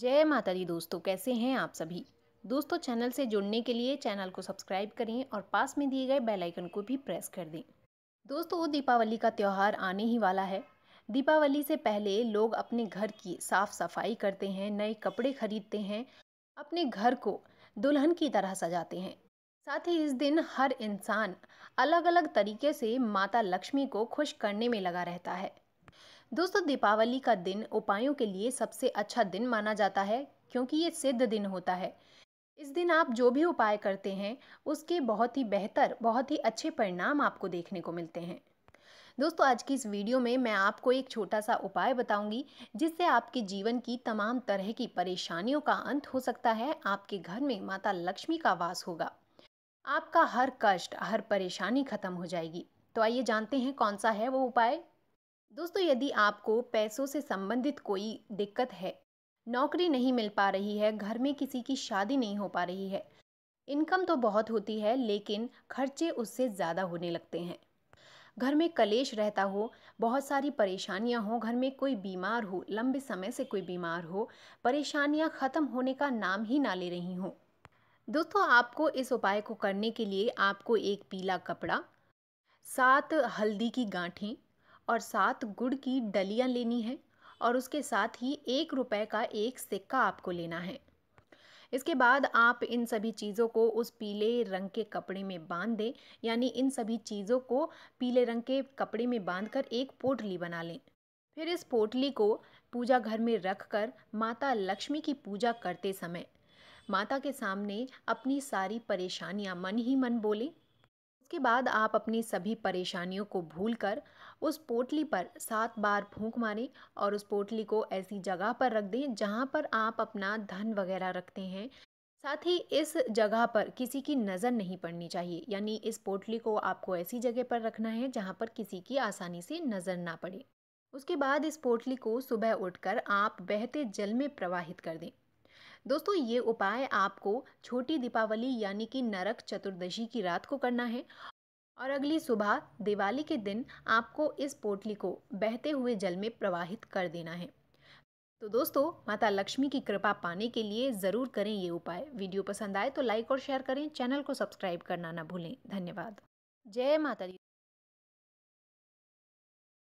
जय माता दी दोस्तों कैसे हैं आप सभी दोस्तों चैनल से जुड़ने के लिए चैनल को सब्सक्राइब करें और पास में दिए गए बेल आइकन को भी प्रेस कर दें दोस्तों दीपावली का त्यौहार आने ही वाला है दीपावली से पहले लोग अपने घर की साफ सफाई करते हैं नए कपड़े खरीदते हैं अपने घर को दुल्हन की तरह सजाते हैं साथ ही इस दिन हर इंसान अलग अलग तरीके से माता लक्ष्मी को खुश करने में लगा रहता है दोस्तों दीपावली का दिन उपायों के लिए सबसे अच्छा दिन माना जाता है क्योंकि ये सिद्ध दिन होता है इस दिन आप जो भी उपाय करते हैं उसके बहुत ही बेहतर बहुत ही अच्छे परिणाम आपको देखने को मिलते हैं दोस्तों आज की इस वीडियो में मैं आपको एक छोटा सा उपाय बताऊंगी जिससे आपके जीवन की तमाम तरह की परेशानियों का अंत हो सकता है आपके घर में माता लक्ष्मी का वास होगा आपका हर कष्ट हर परेशानी खत्म हो जाएगी तो आइए जानते हैं कौन सा है वो उपाय दोस्तों यदि आपको पैसों से संबंधित कोई दिक्कत है नौकरी नहीं मिल पा रही है घर में किसी की शादी नहीं हो पा रही है इनकम तो बहुत होती है लेकिन खर्चे उससे ज़्यादा होने लगते हैं घर में कलेश रहता हो बहुत सारी परेशानियां हो घर में कोई बीमार हो लंबे समय से कोई बीमार हो परेशानियां ख़त्म होने का नाम ही ना ले रही हों दोस्तों आपको इस उपाय को करने के लिए आपको एक पीला कपड़ा सात हल्दी की गांठें और साथ गुड़ की डलियाँ लेनी है और उसके साथ ही एक रुपए का एक सिक्का आपको लेना है इसके बाद आप इन सभी चीज़ों को उस पीले रंग के कपड़े में बांध दें यानी इन सभी चीज़ों को पीले रंग के कपड़े में बांधकर एक पोटली बना लें फिर इस पोटली को पूजा घर में रखकर माता लक्ष्मी की पूजा करते समय माता के सामने अपनी सारी परेशानियां मन ही मन बोलें उसके बाद आप अपनी सभी परेशानियों को भूलकर उस पोटली पर सात बार फूंक मारें और उस पोटली को ऐसी जगह पर रख दें जहाँ पर आप अपना धन वगैरह रखते हैं साथ ही इस जगह पर किसी की नज़र नहीं पड़नी चाहिए यानी इस पोटली को आपको ऐसी जगह पर रखना है जहाँ पर किसी की आसानी से नज़र ना पड़े उसके बाद इस पोटली को सुबह उठकर आप बहते जल में प्रवाहित कर दें दोस्तों ये उपाय आपको छोटी दीपावली यानी कि नरक चतुर्दशी की रात को करना है और अगली सुबह दिवाली के दिन आपको इस पोटली को बहते हुए जल में प्रवाहित कर देना है तो दोस्तों माता लक्ष्मी की कृपा पाने के लिए ज़रूर करें ये उपाय वीडियो पसंद आए तो लाइक और शेयर करें चैनल को सब्सक्राइब करना ना भूलें धन्यवाद जय माता